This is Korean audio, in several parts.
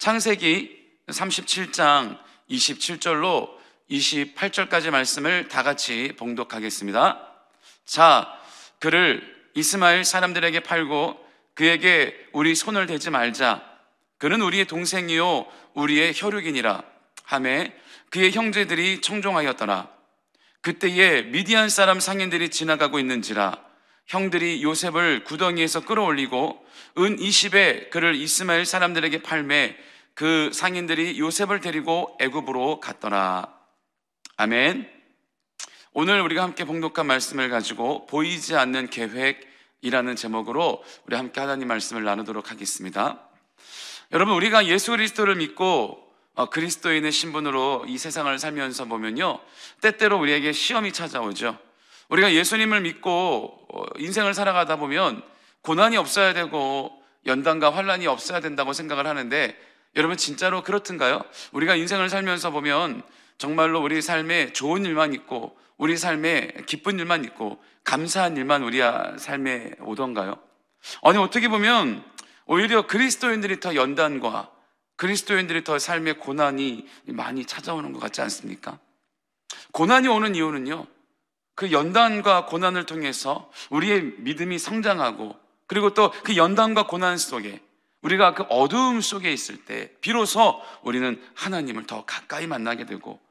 창세기 37장 27절로 28절까지 말씀을 다 같이 봉독하겠습니다. 자, 그를 이스마엘 사람들에게 팔고 그에게 우리 손을 대지 말자. 그는 우리의 동생이요 우리의 혈육이니라 함에 그의 형제들이 청종하였더라. 그때에 미디안 사람 상인들이 지나가고 있는지라 형들이 요셉을 구덩이에서 끌어올리고 은 20에 그를 이스마엘 사람들에게 팔매 그 상인들이 요셉을 데리고 애굽으로 갔더라. 아멘. 오늘 우리가 함께 봉독한 말씀을 가지고 보이지 않는 계획이라는 제목으로 우리 함께 하나님 말씀을 나누도록 하겠습니다. 여러분 우리가 예수 그리스도를 믿고 어, 그리스도인의 신분으로 이 세상을 살면서 보면요. 때때로 우리에게 시험이 찾아오죠. 우리가 예수님을 믿고 어, 인생을 살아가다 보면 고난이 없어야 되고 연단과 환란이 없어야 된다고 생각을 하는데 여러분 진짜로 그렇든가요? 우리가 인생을 살면서 보면 정말로 우리 삶에 좋은 일만 있고 우리 삶에 기쁜 일만 있고 감사한 일만 우리 삶에 오던가요? 아니 어떻게 보면 오히려 그리스도인들이 더 연단과 그리스도인들이 더 삶의 고난이 많이 찾아오는 것 같지 않습니까? 고난이 오는 이유는요. 그 연단과 고난을 통해서 우리의 믿음이 성장하고 그리고 또 그 연단과 고난 속에 우리가 그 어두움 속에 있을 때 비로소 우리는 하나님을 더 가까이 만나게 되고 또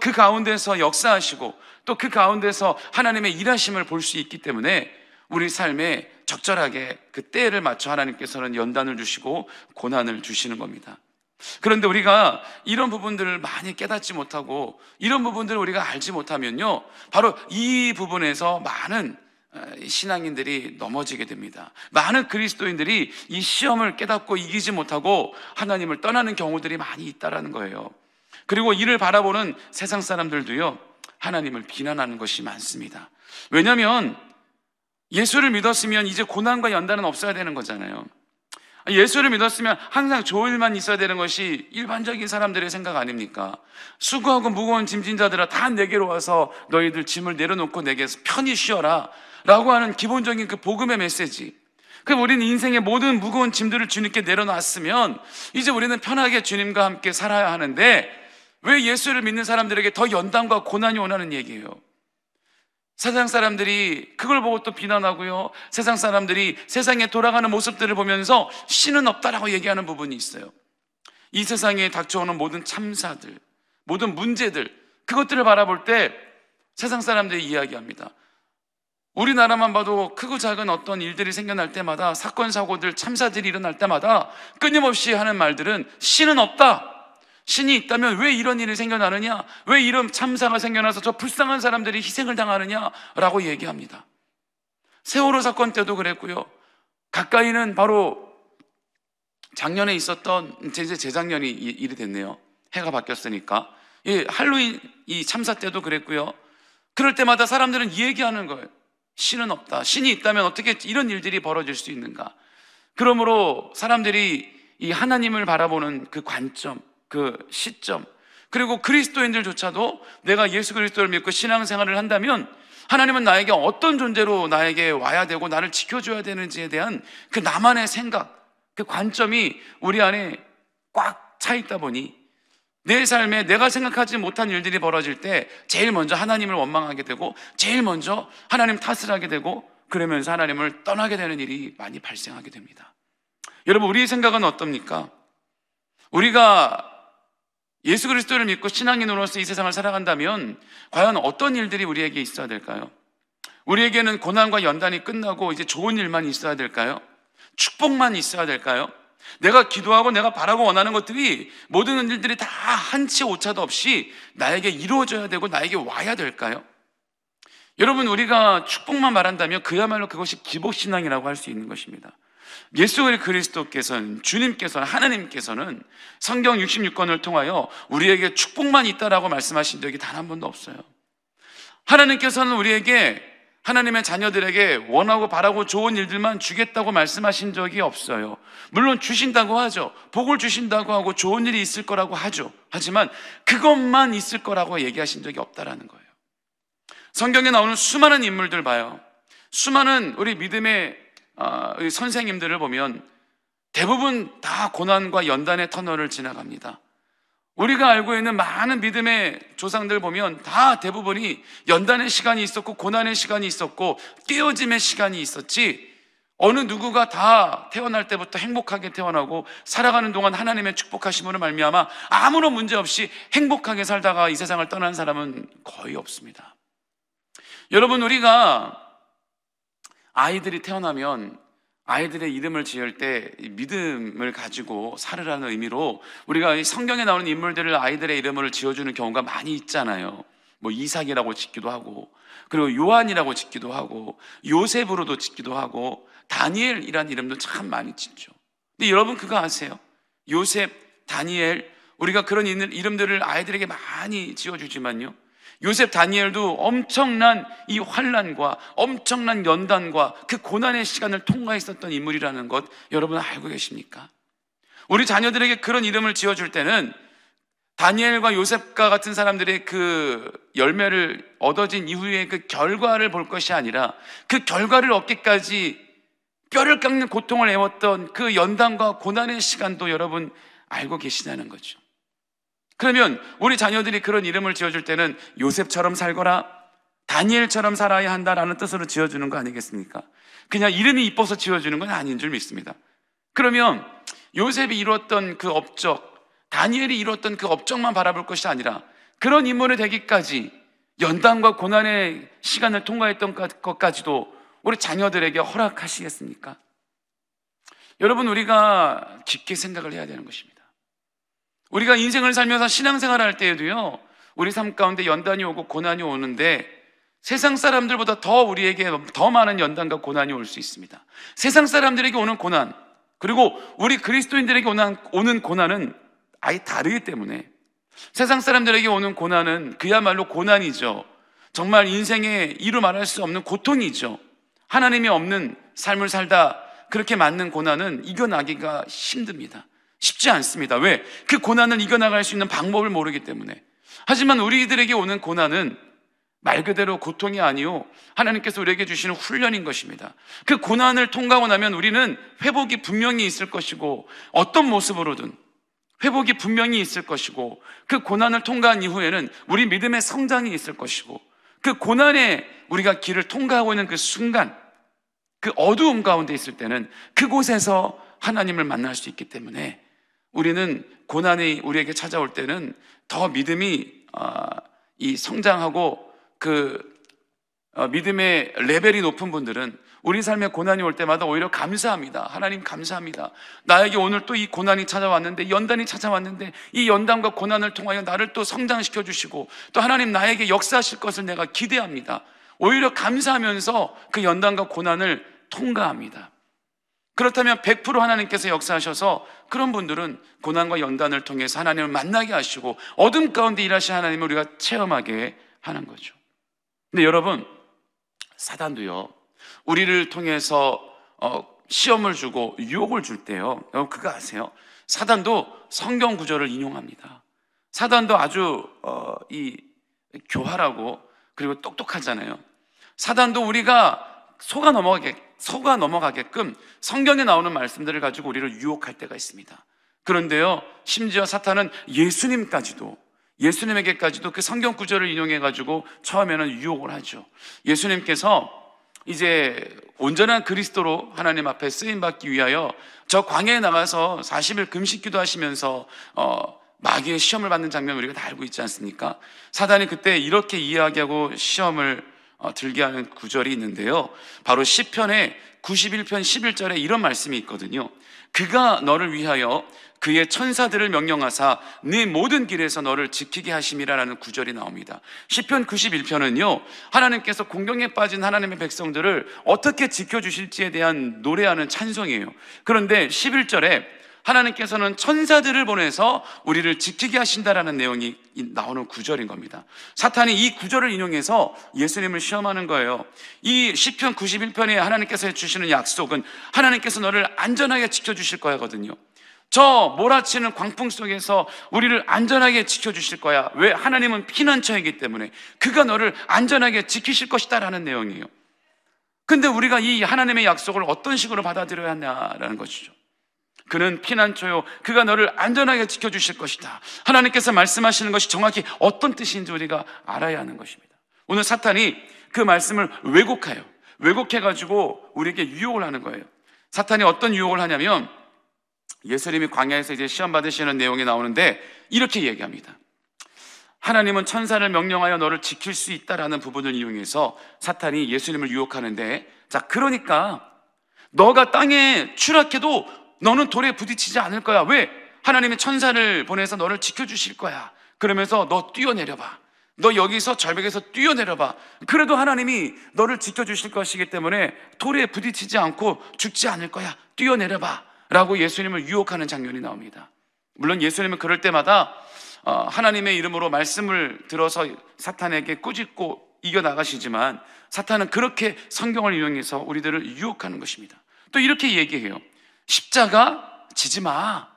그 가운데서 역사하시고 또 그 가운데서 하나님의 일하심을 볼 수 있기 때문에 우리 삶에 적절하게 그 때를 맞춰 하나님께서는 연단을 주시고 고난을 주시는 겁니다. 그런데 우리가 이런 부분들을 많이 깨닫지 못하고 이런 부분들을 우리가 알지 못하면요. 바로 이 부분에서 많은 어, 신앙인들이 넘어지게 됩니다. 많은 그리스도인들이 이 시험을 깨닫고 이기지 못하고 하나님을 떠나는 경우들이 많이 있다라는 거예요. 그리고 이를 바라보는 세상 사람들도요, 하나님을 비난하는 것이 많습니다. 왜냐면 예수를 믿었으면 이제 고난과 연단은 없어야 되는 거잖아요. 예수를 믿었으면 항상 좋일만 있어야 되는 것이 일반적인 사람들의 생각 아닙니까? 수고하고 무거운 짐진자들아 다 내게로 와서 너희들 짐을 내려놓고 내게서 편히 쉬어라. 라고 하는 기본적인 그 복음의 메시지. 그 우리는 인생의 모든 무거운 짐들을 주님께 내려놨으면 이제 우리는 편하게 주님과 함께 살아야 하는데 왜 예수를 믿는 사람들에게 더 연단과 고난이 오나는 얘기예요. 세상 사람들이 그걸 보고 또 비난하고요. 세상 사람들이 세상에 돌아가는 모습들을 보면서 신은 없다라고 얘기하는 부분이 있어요. 이 세상에 닥쳐오는 모든 참사들, 모든 문제들, 그것들을 바라볼 때 세상 사람들이 이야기합니다. 우리나라만 봐도 크고 작은 어떤 일들이 생겨날 때마다 사건, 사고들, 참사들이 일어날 때마다 끊임없이 하는 말들은 신은 없다. 신이 있다면 왜 이런 일이 생겨나느냐? 왜 이런 참사가 생겨나서 저 불쌍한 사람들이 희생을 당하느냐? 라고 얘기합니다. 세월호 사건 때도 그랬고요. 가까이는 바로 작년에 있었던, 이제 재작년이 일이 됐네요. 해가 바뀌었으니까. 이 할로윈 이 참사 때도 그랬고요. 그럴 때마다 사람들은 이 얘기하는 거예요. 신은 없다. 신이 있다면 어떻게 이런 일들이 벌어질 수 있는가? 그러므로 사람들이 이 하나님을 바라보는 그 관점, 그 시점, 그리고 그리스도인들조차도 내가 예수 그리스도를 믿고 신앙생활을 한다면 하나님은 나에게 어떤 존재로 나에게 와야 되고 나를 지켜줘야 되는지에 대한 그 나만의 생각, 그 관점이 우리 안에 꽉 차 있다 보니 내 삶에 내가 생각하지 못한 일들이 벌어질 때 제일 먼저 하나님을 원망하게 되고 제일 먼저 하나님 탓을 하게 되고 그러면서 하나님을 떠나게 되는 일이 많이 발생하게 됩니다. 여러분 우리의 생각은 어떻습니까? 우리가 예수 그리스도를 믿고 신앙인으로서 이 세상을 살아간다면 과연 어떤 일들이 우리에게 있어야 될까요? 우리에게는 고난과 연단이 끝나고 이제 좋은 일만 있어야 될까요? 축복만 있어야 될까요? 내가 기도하고 내가 바라고 원하는 것들이 모든 일들이 다 한치 오차도 없이 나에게 이루어져야 되고 나에게 와야 될까요? 여러분 우리가 축복만 말한다면 그야말로 그것이 기복신앙이라고 할 수 있는 것입니다. 예수 그리스도께서는 주님께서는 하나님께서는 성경 66권을 통하여 우리에게 축복만 있다라고 말씀하신 적이 단 한 번도 없어요. 하나님께서는 우리에게 하나님의 자녀들에게 원하고 바라고 좋은 일들만 주겠다고 말씀하신 적이 없어요. 물론 주신다고 하죠. 복을 주신다고 하고 좋은 일이 있을 거라고 하죠. 하지만 그것만 있을 거라고 얘기하신 적이 없다라는 거예요. 성경에 나오는 수많은 인물들 봐요. 수많은 우리 믿음의 아, 선생님들을 보면 대부분 다 고난과 연단의 터널을 지나갑니다. 우리가 알고 있는 많은 믿음의 조상들 보면 다 대부분이 연단의 시간이 있었고 고난의 시간이 있었고 깨어짐의 시간이 있었지 어느 누구가 다 태어날 때부터 행복하게 태어나고 살아가는 동안 하나님의 축복하심으로 말미암아 아무런 문제 없이 행복하게 살다가 이 세상을 떠난 사람은 거의 없습니다. 여러분 우리가 아이들이 태어나면 아이들의 이름을 지을 때 믿음을 가지고 살으라는 의미로 우리가 성경에 나오는 인물들을 아이들의 이름을 지어주는 경우가 많이 있잖아요. 뭐 이삭이라고 짓기도 하고 그리고 요한이라고 짓기도 하고 요셉으로도 짓기도 하고 다니엘이라는 이름도 참 많이 짓죠. 근데 여러분 그거 아세요? 요셉, 다니엘 우리가 그런 이름들을 아이들에게 많이 지어주지만요. 요셉 다니엘도 엄청난 이 환란과 엄청난 연단과 그 고난의 시간을 통과했었던 인물이라는 것 여러분 알고 계십니까? 우리 자녀들에게 그런 이름을 지어줄 때는 다니엘과 요셉과 같은 사람들의 그 열매를 얻어진 이후에 그 결과를 볼 것이 아니라 그 결과를 얻기까지 뼈를 깎는 고통을 애웠던 그 연단과 고난의 시간도 여러분 알고 계시다는 거죠. 그러면 우리 자녀들이 그런 이름을 지어줄 때는 요셉처럼 살거라, 다니엘처럼 살아야 한다라는 뜻으로 지어주는 거 아니겠습니까? 그냥 이름이 이뻐서 지어주는 건 아닌 줄 믿습니다. 그러면 요셉이 이뤘던 그 업적, 다니엘이 이뤘던 그 업적만 바라볼 것이 아니라 그런 인물이 되기까지 연단과 고난의 시간을 통과했던 것까지도 우리 자녀들에게 허락하시겠습니까? 여러분, 우리가 깊게 생각을 해야 되는 것입니다. 우리가 인생을 살면서 신앙생활 할 때에도요, 우리 삶 가운데 연단이 오고 고난이 오는데 세상 사람들보다 더 우리에게 더 많은 연단과 고난이 올 수 있습니다. 세상 사람들에게 오는 고난, 그리고 우리 그리스도인들에게 오는, 오는 고난은 아예 다르기 때문에 세상 사람들에게 오는 고난은 그야말로 고난이죠. 정말 인생의 이루 말할 수 없는 고통이죠. 하나님이 없는 삶을 살다 그렇게 맞는 고난은 이겨나기가 힘듭니다. 쉽지 않습니다. 왜? 그 고난을 이겨나갈 수 있는 방법을 모르기 때문에. 하지만 우리들에게 오는 고난은 말 그대로 고통이 아니요. 하나님께서 우리에게 주시는 훈련인 것입니다. 그 고난을 통과하고 나면 우리는 회복이 분명히 있을 것이고 어떤 모습으로든 회복이 분명히 있을 것이고 그 고난을 통과한 이후에는 우리 믿음의 성장이 있을 것이고 그 고난에 우리가 길을 통과하고 있는 그 순간 그 어두움 가운데 있을 때는 그곳에서 하나님을 만날 수 있기 때문에 우리는 고난이 우리에게 찾아올 때는 더 믿음이 어, 이 성장하고 그 어, 믿음의 레벨이 높은 분들은 우리 삶에 고난이 올 때마다 오히려 감사합니다. 하나님 감사합니다. 나에게 오늘 또 이 고난이 찾아왔는데, 연단이 찾아왔는데, 이 연단과 고난을 통하여 나를 또 성장시켜 주시고, 또 하나님 나에게 역사하실 것을 내가 기대합니다. 오히려 감사하면서 그 연단과 고난을 통과합니다. 그렇다면 100% 하나님께서 역사하셔서 그런 분들은 고난과 연단을 통해서 하나님을 만나게 하시고 어둠 가운데 일하신 하나님을 우리가 체험하게 하는 거죠. 근데 여러분, 사단도요, 우리를 통해서 어, 시험을 주고 유혹을 줄 때요, 여러분 그거 아세요? 사단도 성경 구절을 인용합니다. 사단도 아주 어, 이 교활하고 그리고 똑똑하잖아요. 사단도 우리가 속아 넘어가게 속아 넘어가게끔 성경에 나오는 말씀들을 가지고 우리를 유혹할 때가 있습니다. 그런데요, 심지어 사탄은 예수님까지도 예수님에게까지도 그 성경 구절을 인용해 가지고 처음에는 유혹을 하죠. 예수님께서 이제 온전한 그리스도로 하나님 앞에 쓰임 받기 위하여 저 광야에 나가서 40일 금식 기도하시면서 어, 마귀의 시험을 받는 장면 우리가 다 알고 있지 않습니까? 사단이 그때 이렇게 이야기하고 시험을 어, 들게 하는 구절이 있는데요. 바로 시편의 91편 11절에 이런 말씀이 있거든요. 그가 너를 위하여 그의 천사들을 명령하사 네 모든 길에서 너를 지키게 하심이라라는 구절이 나옵니다. 시편 91편은요. 하나님께서 공경에 빠진 하나님의 백성들을 어떻게 지켜 주실지에 대한 노래하는 찬송이에요. 그런데 11절에 하나님께서는 천사들을 보내서 우리를 지키게 하신다라는 내용이 나오는 구절인 겁니다. 사탄이 이 구절을 인용해서 예수님을 시험하는 거예요. 이 시편 91편에 하나님께서 해 주시는 약속은 하나님께서 너를 안전하게 지켜 주실 거거든요. 저 몰아치는 광풍 속에서 우리를 안전하게 지켜주실 거야. 왜? 하나님은 피난처이기 때문에 그가 너를 안전하게 지키실 것이다라는 내용이에요. 근데 우리가 이 하나님의 약속을 어떤 식으로 받아들여야 하냐라는 것이죠. 그는 피난처요. 그가 너를 안전하게 지켜주실 것이다. 하나님께서 말씀하시는 것이 정확히 어떤 뜻인지 우리가 알아야 하는 것입니다. 오늘 사탄이 그 말씀을 왜곡하여 왜곡해가지고 우리에게 유혹을 하는 거예요. 사탄이 어떤 유혹을 하냐면 예수님이 광야에서 이제 시험 받으시는 내용이 나오는데 이렇게 얘기합니다. 하나님은 천사를 명령하여 너를 지킬 수 있다라는 부분을 이용해서 사탄이 예수님을 유혹하는데 자 그러니까 너가 땅에 추락해도 너는 돌에 부딪히지 않을 거야. 왜? 하나님의 천사를 보내서 너를 지켜주실 거야. 그러면서 너 뛰어내려봐. 너 여기서 절벽에서 뛰어내려봐. 그래도 하나님이 너를 지켜주실 것이기 때문에 돌에 부딪히지 않고 죽지 않을 거야. 뛰어내려봐. 라고 예수님을 유혹하는 장면이 나옵니다. 물론 예수님은 그럴 때마다 어, 하나님의 이름으로 말씀을 들어서 사탄에게 꾸짖고 이겨나가시지만 사탄은 그렇게 성경을 이용해서 우리들을 유혹하는 것입니다. 또 이렇게 얘기해요. 십자가 지지 마.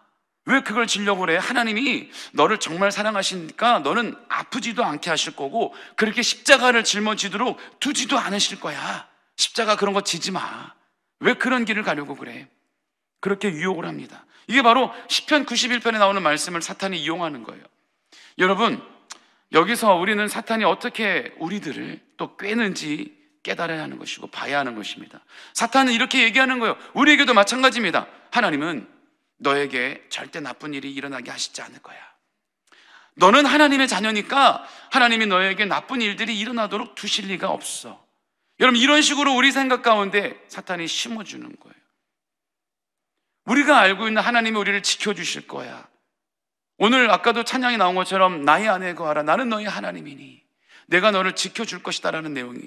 왜 그걸 지려고 그래? 하나님이 너를 정말 사랑하시니까 너는 아프지도 않게 하실 거고 그렇게 십자가를 짊어지도록 두지도 않으실 거야. 십자가 그런 거 지지 마. 왜 그런 길을 가려고 그래? 그렇게 유혹을 합니다. 이게 바로 시편 91편에 나오는 말씀을 사탄이 이용하는 거예요. 여러분, 여기서 우리는 사탄이 어떻게 우리들을 또 꿰는지 깨달아야 하는 것이고 봐야 하는 것입니다. 사탄은 이렇게 얘기하는 거예요. 우리에게도 마찬가지입니다. 하나님은 너에게 절대 나쁜 일이 일어나게 하시지 않을 거야. 너는 하나님의 자녀니까 하나님이 너에게 나쁜 일들이 일어나도록 두실 리가 없어. 여러분 이런 식으로 우리 생각 가운데 사탄이 심어주는 거예요. 우리가 알고 있는 하나님이 우리를 지켜주실 거야. 오늘 아까도 찬양이 나온 것처럼 나의 아내 거하라 나는 너의 하나님이니 내가 너를 지켜줄 것이다라는 내용이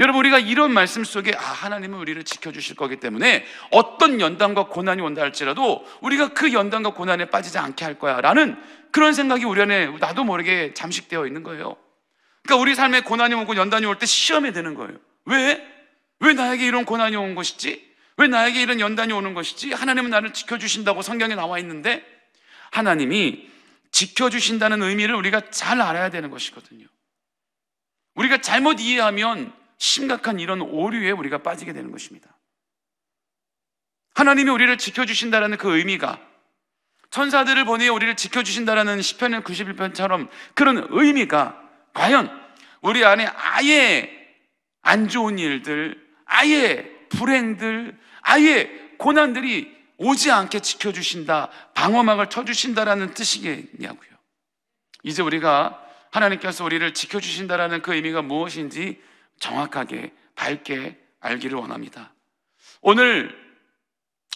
여러분 우리가 이런 말씀 속에 아 하나님은 우리를 지켜주실 거기 때문에 어떤 연단과 고난이 온다 할지라도 우리가 그 연단과 고난에 빠지지 않게 할 거야 라는 그런 생각이 우리 안에 나도 모르게 잠식되어 있는 거예요 그러니까 우리 삶에 고난이 오고 연단이 올 때 시험이 되는 거예요 왜? 왜 나에게 이런 고난이 온 것이지? 왜 나에게 이런 연단이 오는 것이지? 하나님은 나를 지켜주신다고 성경에 나와 있는데 하나님이 지켜주신다는 의미를 우리가 잘 알아야 되는 것이거든요 우리가 잘못 이해하면 심각한 이런 오류에 우리가 빠지게 되는 것입니다. 하나님이 우리를 지켜주신다라는 그 의미가 천사들을 보내 우리를 지켜주신다라는 시편 91편처럼 그런 의미가 과연 우리 안에 아예 안 좋은 일들, 아예 불행들, 아예 고난들이 오지 않게 지켜주신다, 방어막을 쳐주신다라는 뜻이겠냐고요. 이제 우리가 하나님께서 우리를 지켜주신다라는 그 의미가 무엇인지 정확하게 밝게 알기를 원합니다. 오늘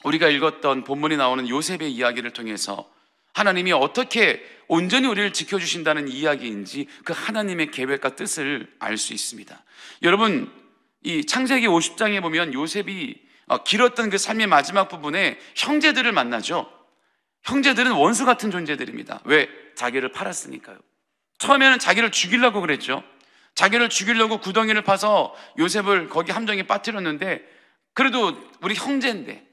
우리가 읽었던 본문이 나오는 요셉의 이야기를 통해서 하나님이 어떻게 온전히 우리를 지켜주신다는 이야기인지 그 하나님의 계획과 뜻을 알 수 있습니다. 여러분, 이 창세기 50장에 보면 요셉이 어, 길었던 그 삶의 마지막 부분에 형제들을 만나죠. 형제들은 원수 같은 존재들입니다. 왜? 자기를 팔았으니까요. 처음에는 자기를 죽이려고 그랬죠. 자기를 죽이려고 구덩이를 파서 요셉을 거기 함정에 빠뜨렸는데 그래도 우리 형제인데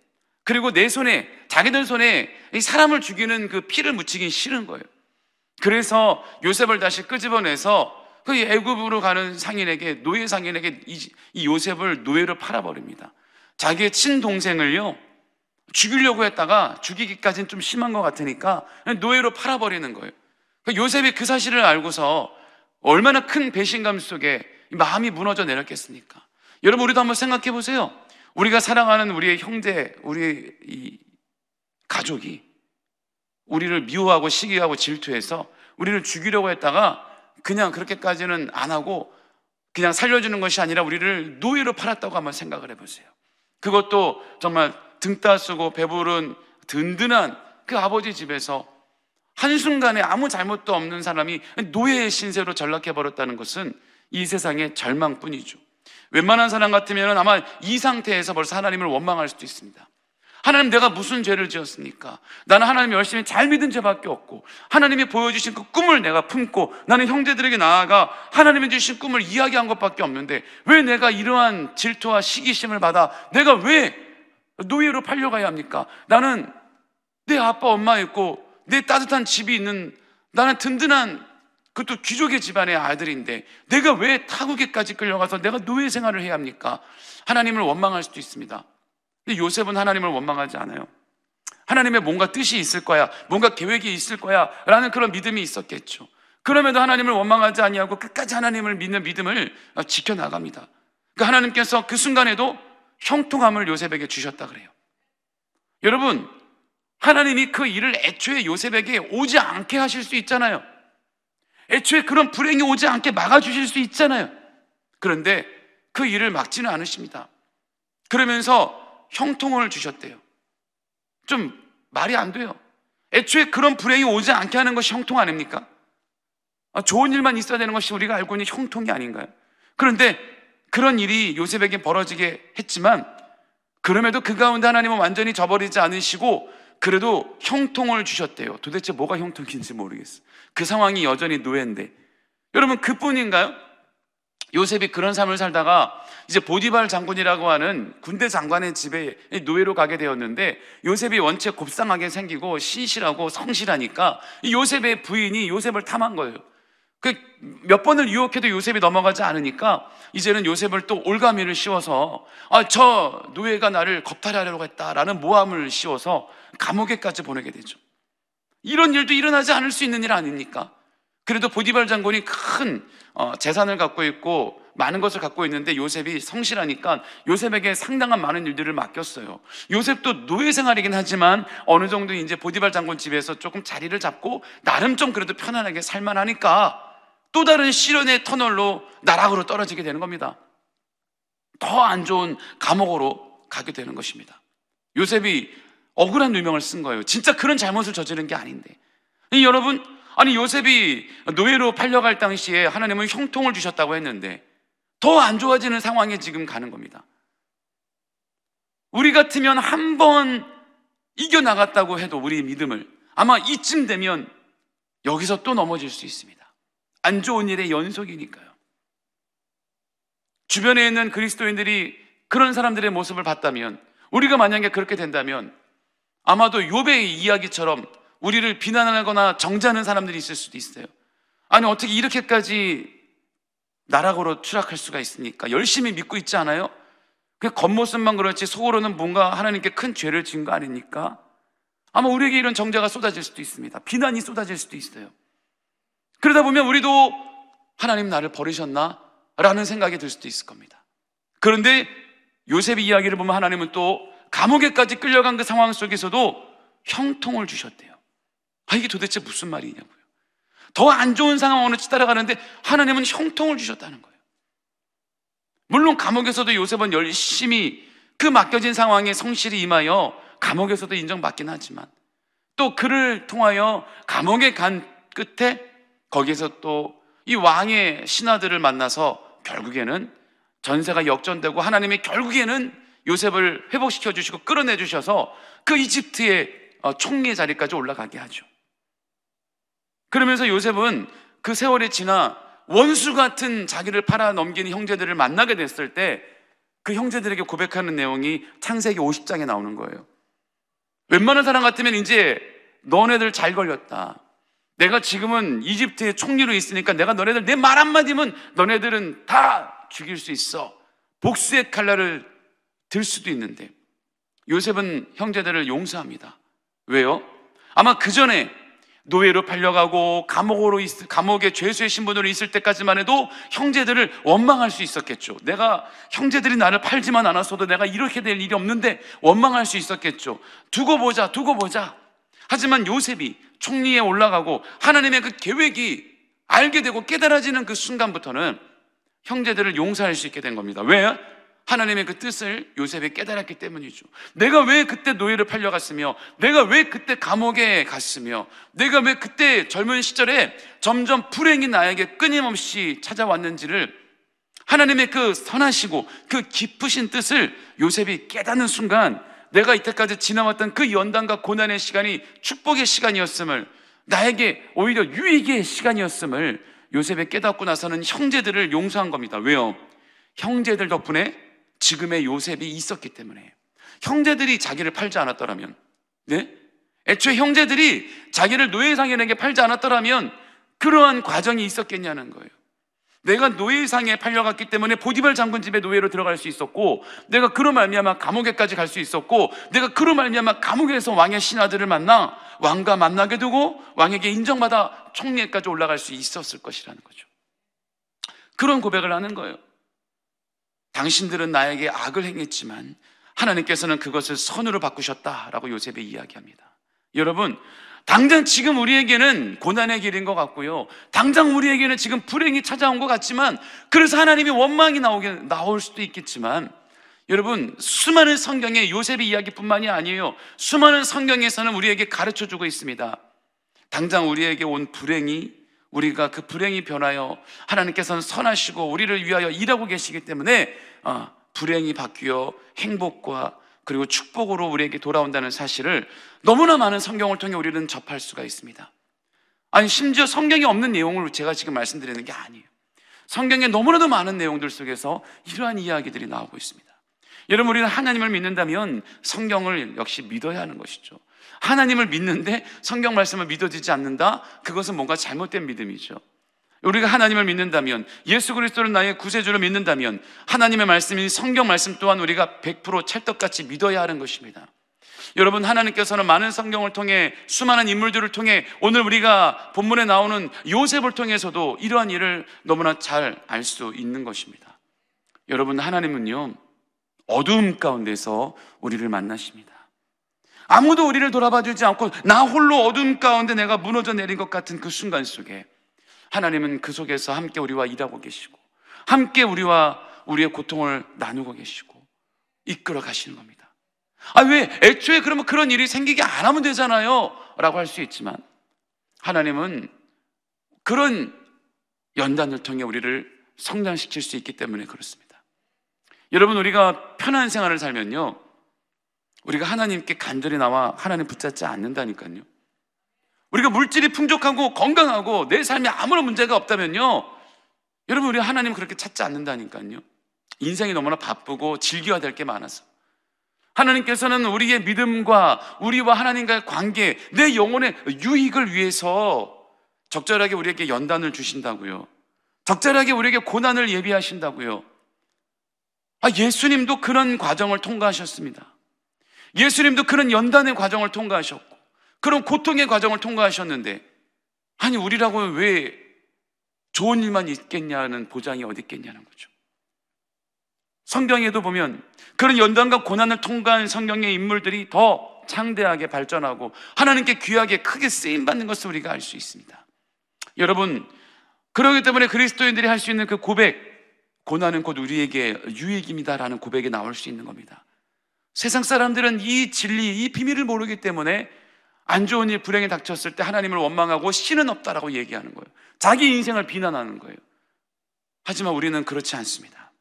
그리고 내 손에 자기들 손에 이 사람을 죽이는 그 피를 묻히긴 싫은 거예요. 그래서 요셉을 다시 끄집어내서 그 애굽으로 가는 상인에게 노예 상인에게 이, 이 요셉을 노예로 팔아버립니다. 자기의 친동생을요 죽이려고 했다가 죽이기까지는 좀 심한 것 같으니까 노예로 팔아버리는 거예요. 그 요셉이 그 사실을 알고서 얼마나 큰 배신감 속에 마음이 무너져 내렸겠습니까? 여러분 우리도 한번 생각해 보세요. 우리가 사랑하는 우리의 형제, 우리의 이 가족이 우리를 미워하고 시기하고 질투해서 우리를 죽이려고 했다가 그냥 그렇게까지는 안 하고 그냥 살려주는 것이 아니라 우리를 노예로 팔았다고 한번 생각을 해보세요. 그것도 정말 등 따쓰고 배부른 든든한 그 아버지 집에서 한순간에 아무 잘못도 없는 사람이 노예의 신세로 전락해버렸다는 것은 이 세상의 절망뿐이죠. 웬만한 사람 같으면 아마 이 상태에서 벌써 하나님을 원망할 수도 있습니다. 하나님 내가 무슨 죄를 지었습니까? 나는 하나님 열심히 잘 믿은 죄밖에 없고 하나님이 보여주신 그 꿈을 내가 품고 나는 형제들에게 나아가 하나님이 주신 꿈을 이야기한 것밖에 없는데 왜 내가 이러한 질투와 시기심을 받아 내가 왜 노예로 팔려가야 합니까? 나는 내 아빠 엄마 있고 내 따뜻한 집이 있는 나는 든든한 그것도 귀족의 집안의 아들인데 내가 왜 타국에까지 끌려가서 내가 노예 생활을 해야 합니까? 하나님을 원망할 수도 있습니다. 근데 요셉은 하나님을 원망하지 않아요. 하나님의 뭔가 뜻이 있을 거야, 뭔가 계획이 있을 거야 라는 그런 믿음이 있었겠죠. 그럼에도 하나님을 원망하지 아니하고 끝까지 하나님을 믿는 믿음을 지켜 나갑니다. 그 그러니까 하나님께서 그 순간에도 형통함을 요셉에게 주셨다 그래요. 여러분, 하나님이 그 일을 애초에 요셉에게 오지 않게 하실 수 있잖아요. 애초에 그런 불행이 오지 않게 막아주실 수 있잖아요. 그런데 그 일을 막지는 않으십니다. 그러면서 형통을 주셨대요. 좀 말이 안 돼요. 애초에 그런 불행이 오지 않게 하는 것이 형통 아닙니까? 아, 좋은 일만 있어야 되는 것이 우리가 알고 있는 형통이 아닌가요? 그런데 그런 일이 요셉에게 벌어지게 했지만 그럼에도 그 가운데 하나님은 완전히 저버리지 않으시고 그래도 형통을 주셨대요. 도대체 뭐가 형통인지 모르겠어. 그 상황이 여전히 노예인데. 여러분, 그 뿐인가요? 요셉이 그런 삶을 살다가 이제 보디발 장군이라고 하는 군대 장관의 집에 노예로 가게 되었는데 요셉이 원체 곱상하게 생기고 신실하고 성실하니까 요셉의 부인이 요셉을 탐한 거예요. 그몇 번을 유혹해도 요셉이 넘어가지 않으니까 이제는 요셉을 또 올가미를 씌워서 아, 저 노예가 나를 겁탈하려고 했다라는 모함을 씌워서 감옥에까지 보내게 되죠. 이런 일도 일어나지 않을 수 있는 일 아닙니까? 그래도 보디발 장군이 큰 어, 재산을 갖고 있고 많은 것을 갖고 있는데 요셉이 성실하니까 요셉에게 상당한 많은 일들을 맡겼어요. 요셉도 노예 생활이긴 하지만 어느 정도 이제 보디발 장군 집에서 조금 자리를 잡고 나름 좀 그래도 편안하게 살만하니까 또 다른 시련의 터널로 나락으로 떨어지게 되는 겁니다. 더 안 좋은 감옥으로 가게 되는 것입니다. 요셉이 억울한 누명을 쓴 거예요. 진짜 그런 잘못을 저지른 게 아닌데. 여러분, 아니 요셉이 노예로 팔려갈 당시에 하나님은 형통을 주셨다고 했는데 더 안 좋아지는 상황에 지금 가는 겁니다. 우리 같으면 한 번 이겨나갔다고 해도 우리의 믿음을 아마 이쯤 되면 여기서 또 넘어질 수 있습니다. 안 좋은 일의 연속이니까요. 주변에 있는 그리스도인들이 그런 사람들의 모습을 봤다면 우리가 만약에 그렇게 된다면 아마도 요배의 이야기처럼 우리를 비난하거나 정지하는 사람들이 있을 수도 있어요. 아니 어떻게 이렇게까지 나락으로 추락할 수가 있습니까? 열심히 믿고 있지 않아요? 그 겉모습만 그렇지 속으로는 뭔가 하나님께 큰 죄를 지은 거 아닙니까? 아마 우리에게 이런 정죄가 쏟아질 수도 있습니다. 비난이 쏟아질 수도 있어요. 그러다 보면 우리도 하나님 나를 버리셨나? 라는 생각이 들 수도 있을 겁니다. 그런데 요셉 이야기를 보면 하나님은 또 감옥에까지 끌려간 그 상황 속에서도 형통을 주셨대요. 아, 이게 도대체 무슨 말이냐고요. 더 안 좋은 상황 으로치달아가는데 하나님은 형통을 주셨다는 거예요. 물론 감옥에서도 요셉은 열심히 그 맡겨진 상황에 성실히 임하여 감옥에서도 인정받긴 하지만 또 그를 통하여 감옥에 간 끝에 거기에서 또 이 왕의 신하들을 만나서 결국에는 전세가 역전되고 하나님이 결국에는 요셉을 회복시켜 주시고 끌어내 주셔서 그 이집트의 어, 총리의 자리까지 올라가게 하죠. 그러면서 요셉은 그 세월이 지나 원수 같은 자기를 팔아넘기는 형제들을 만나게 됐을 때 그 형제들에게 고백하는 내용이 창세기 50장에 나오는 거예요. 웬만한 사람 같으면 이제 너네들 잘 걸렸다. 내가 지금은 이집트의 총리로 있으니까 내가 너네들 내 말 한마디면 너네들은 다 죽일 수 있어. 복수의 칼날을 들 수도 있는데 요셉은 형제들을 용서합니다. 왜요? 아마 그 전에 노예로 팔려가고 감옥으로 있, 감옥에 죄수의 신분으로 있을 때까지만 해도 형제들을 원망할 수 있었겠죠. 내가 형제들이 나를 팔지만 않았어도 내가 이렇게 될 일이 없는데 원망할 수 있었겠죠. 두고 보자, 두고 보자. 하지만 요셉이 총리에 올라가고 하나님의 그 계획이 알게 되고 깨달아지는 그 순간부터는 형제들을 용서할 수 있게 된 겁니다. 왜? 하나님의 그 뜻을 요셉이 깨달았기 때문이죠. 내가 왜 그때 노예를 팔려갔으며, 내가 왜 그때 감옥에 갔으며, 내가 왜 그때 젊은 시절에 점점 불행이 나에게 끊임없이 찾아왔는지를 하나님의 그 선하시고 그 깊으신 뜻을 요셉이 깨닫는 순간 내가 이때까지 지나왔던 그 연단과 고난의 시간이 축복의 시간이었음을 나에게 오히려 유익의 시간이었음을 요셉이 깨닫고 나서는 형제들을 용서한 겁니다. 왜요? 형제들 덕분에 지금의 요셉이 있었기 때문에 형제들이 자기를 팔지 않았더라면 네? 애초에 형제들이 자기를 노예상인에게 팔지 않았더라면 그러한 과정이 있었겠냐는 거예요. 내가 노예상에 팔려갔기 때문에 보디발 장군 집에 노예로 들어갈 수 있었고 내가 그로 말미암아 감옥에까지 갈 수 있었고 내가 그로 말미암아 감옥에서 왕의 신하들을 만나 왕과 만나게 되고 왕에게 인정받아 총리에까지 올라갈 수 있었을 것이라는 거죠. 그런 고백을 하는 거예요. 당신들은 나에게 악을 행했지만 하나님께서는 그것을 선으로 바꾸셨다라고 요셉이 이야기합니다. 여러분, 당장 지금 우리에게는 고난의 길인 것 같고요. 당장 우리에게는 지금 불행이 찾아온 것 같지만, 그래서 하나님이 원망이 나오게, 나올 수도 있겠지만, 여러분, 수많은 성경의 요셉의 이야기뿐만이 아니에요. 수많은 성경에서는 우리에게 가르쳐 주고 있습니다. 당장 우리에게 온 불행이 우리가 그 불행이 변하여 하나님께서는 선하시고 우리를 위하여 일하고 계시기 때문에 어, 불행이 바뀌어 행복과 그리고 축복으로 우리에게 돌아온다는 사실을 너무나 많은 성경을 통해 우리는 접할 수가 있습니다. 아니, 심지어 성경이 없는 내용을 제가 지금 말씀드리는 게 아니에요. 성경에 너무나도 많은 내용들 속에서 이러한 이야기들이 나오고 있습니다. 여러분, 우리는 하나님을 믿는다면 성경을 역시 믿어야 하는 것이죠. 하나님을 믿는데 성경 말씀을 믿어지지 않는다? 그것은 뭔가 잘못된 믿음이죠. 우리가 하나님을 믿는다면 예수 그리스도를 나의 구세주로 믿는다면 하나님의 말씀인 성경 말씀 또한 우리가 100% 찰떡같이 믿어야 하는 것입니다. 여러분 하나님께서는 많은 성경을 통해 수많은 인물들을 통해 오늘 우리가 본문에 나오는 요셉을 통해서도 이러한 일을 너무나 잘 알 수 있는 것입니다. 여러분 하나님은요 어두움 가운데서 우리를 만나십니다. 아무도 우리를 돌아봐 주지 않고 나 홀로 어두움 가운데 내가 무너져 내린 것 같은 그 순간 속에 하나님은 그 속에서 함께 우리와 일하고 계시고 함께 우리와 우리의 고통을 나누고 계시고 이끌어 가시는 겁니다. 아, 왜? 애초에 그러면 그런 일이 생기게 안 하면 되잖아요. 라고 할 수 있지만 하나님은 그런 연단을 통해 우리를 성장시킬 수 있기 때문에 그렇습니다. 여러분, 우리가 편한 생활을 살면요. 우리가 하나님께 간절히 나와 하나님 붙잡지 않는다니까요. 우리가 물질이 풍족하고 건강하고 내 삶에 아무런 문제가 없다면요. 여러분, 우리 하나님 그렇게 찾지 않는다니까요. 인생이 너무나 바쁘고 즐겨야 될 게 많아서. 하나님께서는 우리의 믿음과 우리와 하나님과의 관계, 내 영혼의 유익을 위해서 적절하게 우리에게 연단을 주신다고요. 적절하게 우리에게 고난을 예비하신다고요. 아, 예수님도 그런 과정을 통과하셨습니다. 예수님도 그런 연단의 과정을 통과하셨고, 그런 고통의 과정을 통과하셨는데 아니 우리라고 왜 좋은 일만 있겠냐는 보장이 어디 있겠냐는 거죠. 성경에도 보면 그런 연단과 고난을 통과한 성경의 인물들이 더 창대하게 발전하고 하나님께 귀하게 크게 쓰임 받는 것을 우리가 알 수 있습니다. 여러분 그러기 때문에 그리스도인들이 할 수 있는 그 고백 고난은 곧 우리에게 유익입니다라는 고백이 나올 수 있는 겁니다. 세상 사람들은 이 진리, 이 비밀을 모르기 때문에 안 좋은 일, 불행이 닥쳤을 때 하나님을 원망하고 신은 없다라고 얘기하는 거예요. 자기 인생을 비난하는 거예요. 하지만 우리는 그렇지 않습니다.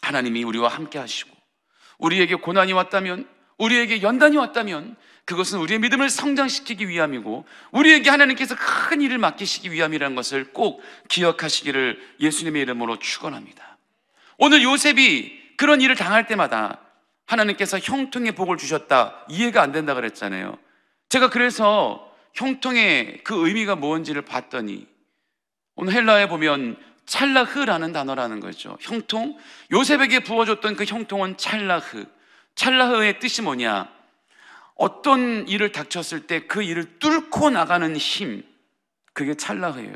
하나님이 우리와 함께 하시고 우리에게 고난이 왔다면 우리에게 연단이 왔다면 그것은 우리의 믿음을 성장시키기 위함이고 우리에게 하나님께서 큰 일을 맡기시기 위함이라는 것을 꼭 기억하시기를 예수님의 이름으로 축원합니다. 오늘 요셉이 그런 일을 당할 때마다 하나님께서 형통의 복을 주셨다 이해가 안 된다 그랬잖아요. 제가 그래서 형통의 그 의미가 뭔지를 봤더니 오늘 헬라에 보면 찰라흐라는 단어라는 거죠. 형통. 요셉에게 부어줬던 그 형통은 찰라흐. 찰라흐의 뜻이 뭐냐? 어떤 일을 닥쳤을 때 그 일을 뚫고 나가는 힘. 그게 찰라흐예요.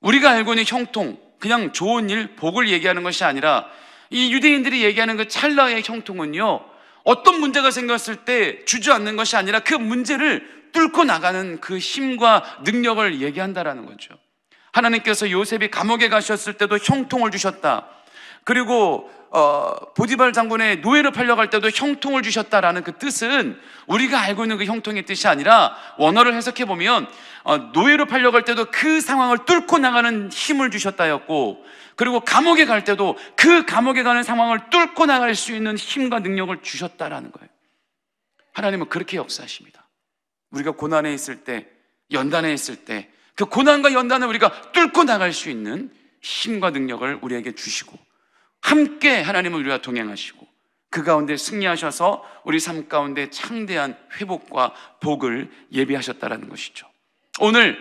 우리가 알고 있는 형통, 그냥 좋은 일, 복을 얘기하는 것이 아니라 이 유대인들이 얘기하는 그 찰나의 형통은요, 어떤 문제가 생겼을 때 주저앉는 것이 아니라 그 문제를 뚫고 나가는 그 힘과 능력을 얘기한다라는 거죠. 하나님께서 요셉이 감옥에 가셨을 때도 형통을 주셨다. 그리고 어, 보디발 장군의 노예로 팔려갈 때도 형통을 주셨다라는 그 뜻은 우리가 알고 있는 그 형통의 뜻이 아니라 원어를 해석해 보면 어, 노예로 팔려갈 때도 그 상황을 뚫고 나가는 힘을 주셨다였고 그리고 감옥에 갈 때도 그 감옥에 가는 상황을 뚫고 나갈 수 있는 힘과 능력을 주셨다라는 거예요. 하나님은 그렇게 역사하십니다. 우리가 고난에 있을 때, 연단에 있을 때, 그 고난과 연단을 우리가 뚫고 나갈 수 있는 힘과 능력을 우리에게 주시고, 함께 하나님은 우리와 동행하시고, 그 가운데 승리하셔서 우리 삶 가운데 창대한 회복과 복을 예비하셨다라는 것이죠. 오늘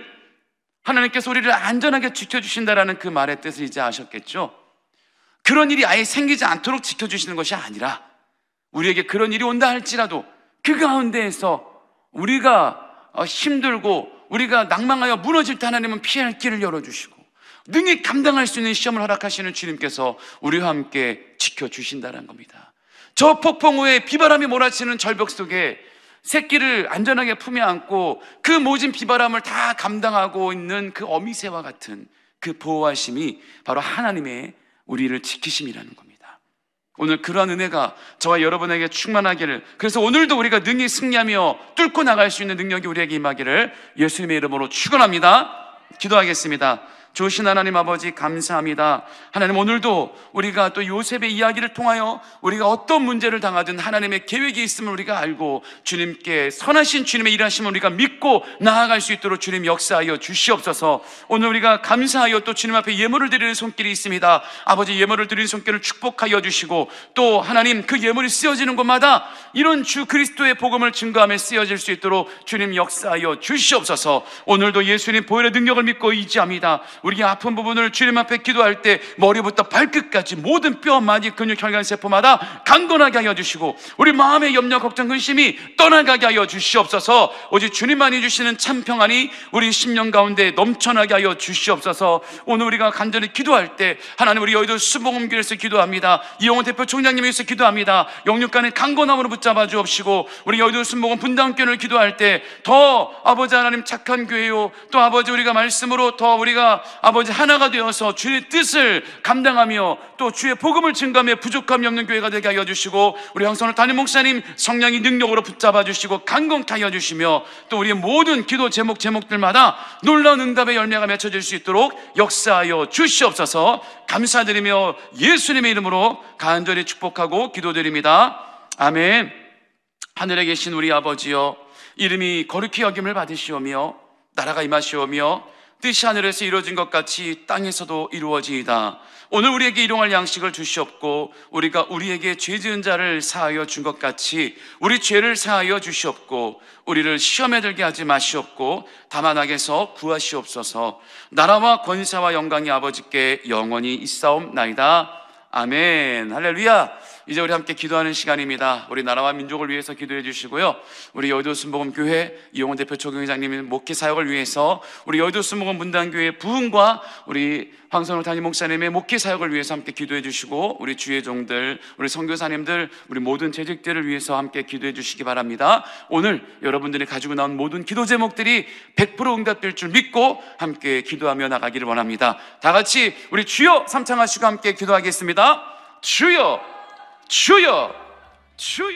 하나님께서 우리를 안전하게 지켜주신다라는 그 말의 뜻을 이제 아셨겠죠? 그런 일이 아예 생기지 않도록 지켜주시는 것이 아니라 우리에게 그런 일이 온다 할지라도 그 가운데에서 우리가 어, 힘들고 우리가 낭망하여 무너질 때 하나님은 피할 길을 열어주시고 능히 감당할 수 있는 시험을 허락하시는 주님께서 우리와 함께 지켜주신다는 겁니다. 저 폭풍 후에 비바람이 몰아치는 절벽 속에 새끼를 안전하게 품에 안고 그 모진 비바람을 다 감당하고 있는 그 어미새와 같은 그 보호하심이 바로 하나님의 우리를 지키심이라는 겁니다. 오늘 그러한 은혜가 저와 여러분에게 충만하기를 그래서 오늘도 우리가 능히 승리하며 뚫고 나갈 수 있는 능력이 우리에게 임하기를 예수님의 이름으로 축원합니다. 기도하겠습니다. 주신 하나님 아버지 감사합니다. 하나님 오늘도 우리가 또 요셉의 이야기를 통하여 우리가 어떤 문제를 당하든 하나님의 계획이 있음을 우리가 알고 주님께 선하신 주님의 일하심을 우리가 믿고 나아갈 수 있도록 주님 역사하여 주시옵소서. 오늘 우리가 감사하여 또 주님 앞에 예물을 드리는 손길이 있습니다. 아버지 예물을 드리는 손길을 축복하여 주시고 또 하나님 그 예물이 쓰여지는 곳마다 이런 주 그리스도의 복음을 증거함에 쓰여질 수 있도록 주님 역사하여 주시옵소서. 오늘도 예수님 보혈의 능력을 믿고 의지합니다. 우리가 아픈 부분을 주님 앞에 기도할 때 머리부터 발끝까지 모든 뼈, 마디, 근육, 혈관, 세포마다 강건하게 하여 주시고 우리 마음의 염려, 걱정, 근심이 떠나가게 하여 주시옵소서 오직 주님만이 주시는 참 평안이 우리 심령 가운데 넘쳐나게 하여 주시옵소서 오늘 우리가 간절히 기도할 때 하나님 우리 여의도 수봉음교에서 기도합니다 이영호 대표 총장님에서 기도합니다 영육간의 강건함으로 붙잡아 주옵시고 우리 여의도 순복음 분당교를 회 기도할 때 더 아버지 하나님 착한 교회요 또 아버지 우리가 말씀으로 더 우리가 아버지 하나가 되어서 주의 뜻을 감당하며 또 주의 복음을 증감해 부족함이 없는 교회가 되게 하여 주시고 우리 황선을 담임 목사님 성령이 능력으로 붙잡아 주시고 강건케 하여 주시며 또 우리의 모든 기도 제목 제목들마다 놀라운 응답의 열매가 맺혀질 수 있도록 역사하여 주시옵소서 감사드리며 예수님의 이름으로 간절히 축복하고 기도드립니다. 아멘. 하늘에 계신 우리 아버지여 이름이 거룩히 여김을 받으시오며 나라가 임하시오며 뜻이 하늘에서 이루어진 것 같이 땅에서도 이루어지이다. 오늘 우리에게 일용할 양식을 주시옵고 우리가 우리에게 죄 지은 자를 사하여 준 것 같이 우리 죄를 사하여 주시옵고 우리를 시험에 들게 하지 마시옵고 다만 악에서 구하시옵소서. 나라와 권사와 영광이 아버지께 영원히 있사옵나이다. 아멘. 할렐루야. 이제 우리 함께 기도하는 시간입니다. 우리 나라와 민족을 위해서 기도해 주시고요. 우리 여의도 순복음 교회 이용원 대표 조경회장님의 목회 사역을 위해서 우리 여의도 순복음 분당 교회 부흥과 우리 황선호 단임 목사님의 목회 사역을 위해서 함께 기도해 주시고 우리 주의종들, 우리 선교사님들, 우리 모든 재직들을 위해서 함께 기도해 주시기 바랍니다. 오늘 여러분들이 가지고 나온 모든 기도 제목들이 100% 응답될 줄 믿고 함께 기도하며 나가기를 원합니다. 다 같이 우리 주여 삼창하시고 함께 기도하겠습니다. 주여 주여 주여